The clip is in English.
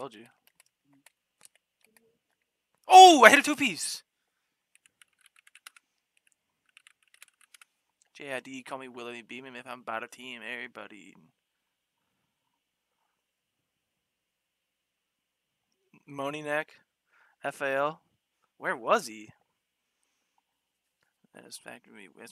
Told you. Oh, I hit a two piece. JID, call me Willie Beeman if I'm about a team, everybody. Money neck, FAL. Where was he? That is factory. That's